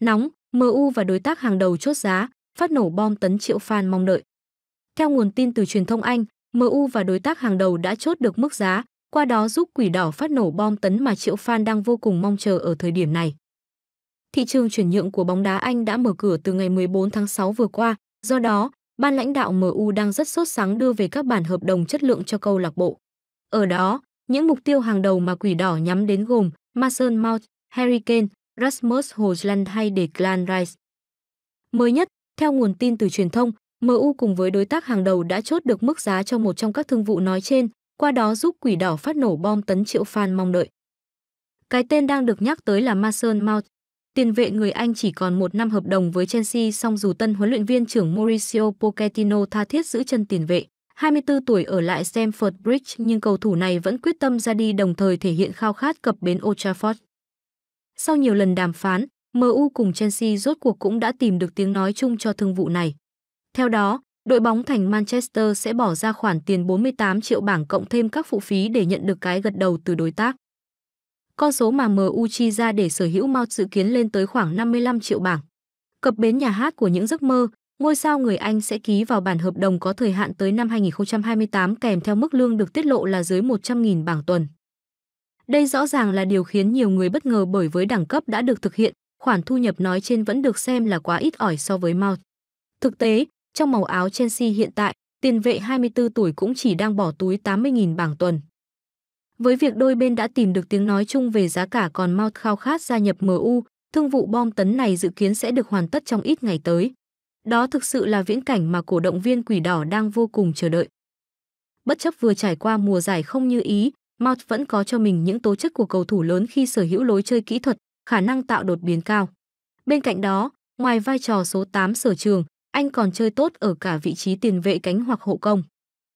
nóng, MU và đối tác hàng đầu chốt giá, phát nổ bom tấn triệu fan mong đợi. Theo nguồn tin từ truyền thông Anh, MU và đối tác hàng đầu đã chốt được mức giá, qua đó giúp quỷ đỏ phát nổ bom tấn mà triệu fan đang vô cùng mong chờ ở thời điểm này. Thị trường chuyển nhượng của bóng đá Anh đã mở cửa từ ngày 14 tháng 6 vừa qua, do đó, ban lãnh đạo MU đang rất sốt sắng đưa về các bản hợp đồng chất lượng cho câu lạc bộ. Ở đó, những mục tiêu hàng đầu mà quỷ đỏ nhắm đến gồm Mason Mount, Harry Kane, Rasmus Hojland hay Declan Rice. Mới nhất, theo nguồn tin từ truyền thông, MU cùng với đối tác hàng đầu đã chốt được mức giá cho một trong các thương vụ nói trên, qua đó giúp Quỷ Đỏ phát nổ bom tấn triệu fan mong đợi. Cái tên đang được nhắc tới là Mason Mount. Tiền vệ người Anh chỉ còn một năm hợp đồng với Chelsea song dù tân huấn luyện viên trưởng Mauricio Pochettino tha thiết giữ chân tiền vệ. 24 tuổi ở lại Stamford Bridge nhưng cầu thủ này vẫn quyết tâm ra đi đồng thời thể hiện khao khát cập bến Old Trafford. Sau nhiều lần đàm phán, MU cùng Chelsea rốt cuộc cũng đã tìm được tiếng nói chung cho thương vụ này. Theo đó, đội bóng thành Manchester sẽ bỏ ra khoản tiền 48 triệu bảng cộng thêm các phụ phí để nhận được cái gật đầu từ đối tác. Con số mà MU chi ra để sở hữu Mount dự kiến lên tới khoảng 55 triệu bảng. Cập bến nhà hát của những giấc mơ, ngôi sao người Anh sẽ ký vào bản hợp đồng có thời hạn tới năm 2028 kèm theo mức lương được tiết lộ là dưới 100.000 bảng tuần. Đây rõ ràng là điều khiến nhiều người bất ngờ bởi với đẳng cấp đã được thực hiện, khoản thu nhập nói trên vẫn được xem là quá ít ỏi so với Mount. Thực tế, trong màu áo Chelsea hiện tại, tiền vệ 24 tuổi cũng chỉ đang bỏ túi 80.000 bảng tuần. Với việc đôi bên đã tìm được tiếng nói chung về giá cả còn Mount khao khát gia nhập MU, thương vụ bom tấn này dự kiến sẽ được hoàn tất trong ít ngày tới. Đó thực sự là viễn cảnh mà cổ động viên quỷ đỏ đang vô cùng chờ đợi. Bất chấp vừa trải qua mùa giải không như ý, Mount vẫn có cho mình những tố chất của cầu thủ lớn khi sở hữu lối chơi kỹ thuật, khả năng tạo đột biến cao. Bên cạnh đó, ngoài vai trò số 8 sở trường, anh còn chơi tốt ở cả vị trí tiền vệ cánh hoặc hậu công.